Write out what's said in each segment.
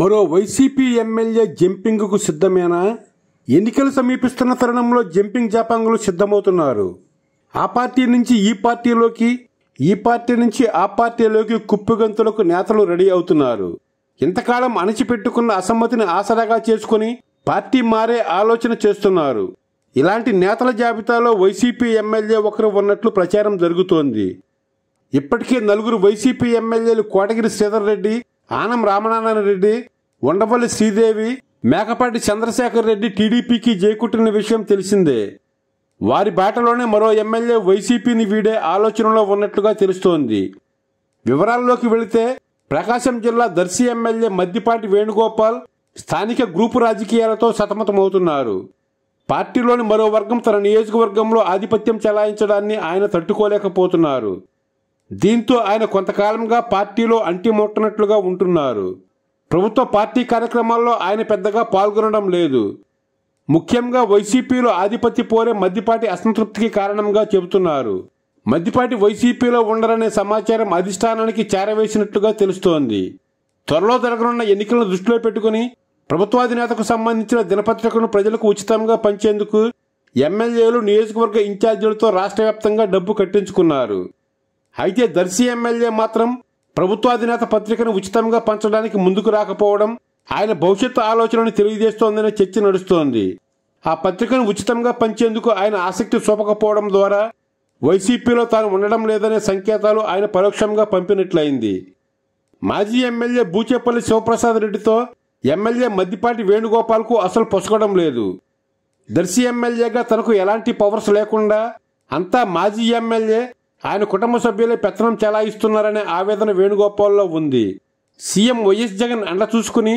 మరో YCP MLA జంపింగ్కు సిద్ధమేనా ఎన్నికలు సమీపిస్తున్న తరుణంలో జంపింగ్ జాపాంగులు సిద్ధమవుతున్నారు ఆ పార్టీ నుంచి ఈ పార్టీలోకి ఈ పార్టీ నుంచి ఆ పార్టీలోకి కుప్పిగంతులకు నేతలు రెడీ అవుతున్నారు ఇంతకాలం అణచిపెట్టుకున్న అసమ్మతిని ఆసరాగా చేసుకుని పార్టీ మారే ఆలోచన చేస్తున్నారు ఇలాంటి నేతల జాబితాలో వైసీపీ ఎమ్మెల్యే ఒకరు ఉన్నట్లు ప్రచారం జరుగుతోంది ఇప్పటికే నలుగురు వైసీపీ ఎమ్మెల్యేలు కోటగిరి శ్రీధర్ రెడ్డి ఆనం రామనారాయణ రెడ్డి ఉండపల్లి శ్రీదేవి మేకపాటి చంద్రశేఖర్ రెడ్డి టీడీపీకి చేకుట్టిన విషయం తెలిసిందే వారి బాటలోనే మరో ఎమ్మెల్యే వైసీపీని వీడే ఆలోచనలో ఉన్నట్లుగా తెలుస్తోంది వివరాల్లోకి వెళితే ప్రకాశం జిల్లా దర్శి ఎమ్మెల్యే మద్దిపాటి వేణుగోపాల్ స్థానిక గ్రూపు రాజకీయాలతో సతమతమవుతున్నారు పార్టీలోని మరో వర్గం తన నియోజకవర్గంలో ఆధిపత్యం చెలాయించడాన్ని ఆయన తట్టుకోలేకపోతున్నారు దీంతో ఆయన కొంతకాలంగా పార్టీలో అంటి ముట్టనట్లుగా ఉంటున్నారు ప్రభుత్వ పార్టీ కార్యక్రమాల్లో ఆయన పెద్దగా పాల్గొనడం లేదు ముఖ్యంగా వైసీపీలో ఆధిపత్య పోరే మధ్యపాటి అసంతృప్తికి కారణంగా చెబుతున్నారు మధ్యపాటి వైసీపీలో ఉండరనే సమాచారం అధిష్టానానికి చేరవేసినట్లుగా తెలుస్తోంది త్వరలో జరగనున్న ఎన్నికలను దృష్టిలో పెట్టుకుని ప్రభుత్వాధినేతకు సంబంధించిన దినపత్రికను ప్రజలకు ఉచితంగా పంచేందుకు ఎమ్మెల్యేలు నియోజకవర్గ ఇన్ఛార్జీలతో రాష్ట్ర డబ్బు కట్టించుకున్నారు అయితే దర్శి ఎమ్మెల్యే మాత్రం ప్రభుత్వాధినేత పత్రికను ఉచితంగా పంచడానికి ముందుకు రాకపోవడం ఆయన భవిష్యత్తు ఆలోచనను తెలియజేస్తోందనే చర్చ నడుస్తోంది ఆ పత్రికను ఉచితంగా పంచేందుకు ఆయన ఆసక్తి చూపకపోవడం ద్వారా వైసీపీలో తాను ఉండడం లేదనే సంకేతాలు ఆయన పరోక్షంగా పంపినట్లయింది మాజీ ఎమ్మెల్యే బూచేపల్లి శివప్రసాద్ రెడ్డితో ఎమ్మెల్యే మద్దిపాటి వేణుగోపాల్కు అసలు పొసగడం లేదు దర్శి ఎమ్మెల్యేగా తనకు ఎలాంటి పవర్స్ లేకుండా అంతా మాజీ ఎమ్మెల్యే ఆయన కుటుంబ సభ్యులే పెత్తనం చెలాయిస్తున్నారనే ఆవేదన వేణుగోపాల్లో ఉంది సీఎం వైఎస్ జగన్ అండ చూసుకుని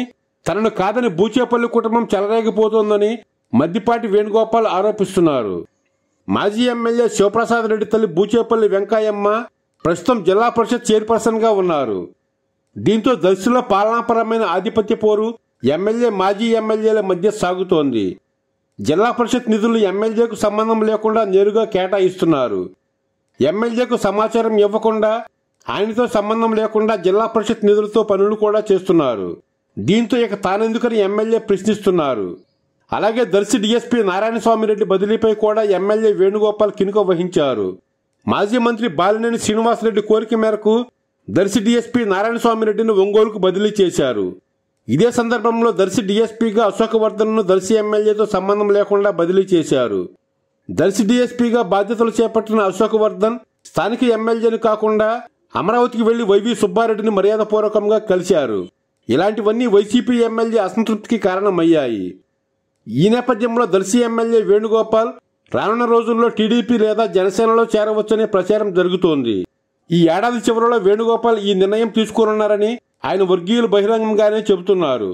తనను కాదని బూచేపల్లి కుటుంబం చెలరేగిపోతోందని మద్దిపాటి వేణుగోపాల్ ఆరోపిస్తున్నారు మాజీ ఎమ్మెల్యే శివప్రసాద్ రెడ్డి తల్లి బూచేపల్లి వెంకాయమ్మ ప్రస్తుతం జిల్లా పరిషత్ చైర్పర్సన్గా ఉన్నారు దీంతో దర్శిలో పాలనాపరమైన ఆధిపత్య పోరు ఎమ్మెల్యే మాజీ ఎమ్మెల్యేల మధ్య సాగుతోంది జిల్లా పరిషత్ నిధులు ఎమ్మెల్యేకు సంబంధం లేకుండా నేరుగా కేటాయిస్తున్నారు ఎమ్మెల్యేకు సమాచారం ఇవ్వకుండా ఆయనతో సంబంధం లేకుండా జిల్లా పరిషత్ నిధులతో పనులు కూడా చేస్తున్నారు దీంతో ఇక తానెందుకని ఎమ్మెల్యే ప్రశ్నిస్తున్నారు అలాగే దర్శి డీఎస్పీ నారాయణస్వామిరెడ్డి బదిలీపై కూడా ఎమ్మెల్యే వేణుగోపాల్ కినుక వహించారు మాజీ మంత్రి బాలినేని శ్రీనివాసరెడ్డి కోరిక మేరకు దర్శి డీఎస్పీ నారాయణస్వామిరెడ్డిని ఒంగోలుకు బదిలీ చేశారు ఇదే సందర్భంలో దర్శి డీఎస్పీగా అశోకవర్ధన్ను దర్శి ఎమ్మెల్యేతో సంబంధం లేకుండా బదిలీ చేశారు దర్శి డీఎస్పీగా బాధ్యతలు చేపట్టిన అశోక్ వర్ధన్ స్థానిక ఎమ్మెల్యేని కాకుండా అమరావతికి వెళ్లి వైవి సుబ్బారెడ్డిని మర్యాదపూర్వకంగా కలిశారు ఇలాంటివన్నీ వైసీపీ ఎమ్మెల్యే అసంతృప్తికి కారణమయ్యాయి ఈ నేపథ్యంలో దర్శి ఎమ్మెల్యే వేణుగోపాల్ రానున్న రోజుల్లో టీడీపీ లేదా జనసేనలో చేరవచ్చనే ప్రచారం జరుగుతోంది ఈ ఏడాది చివరిలో వేణుగోపాల్ ఈ నిర్ణయం తీసుకోనున్నారని ఆయన వర్గీయులు బహిరంగంగానే చెబుతున్నారు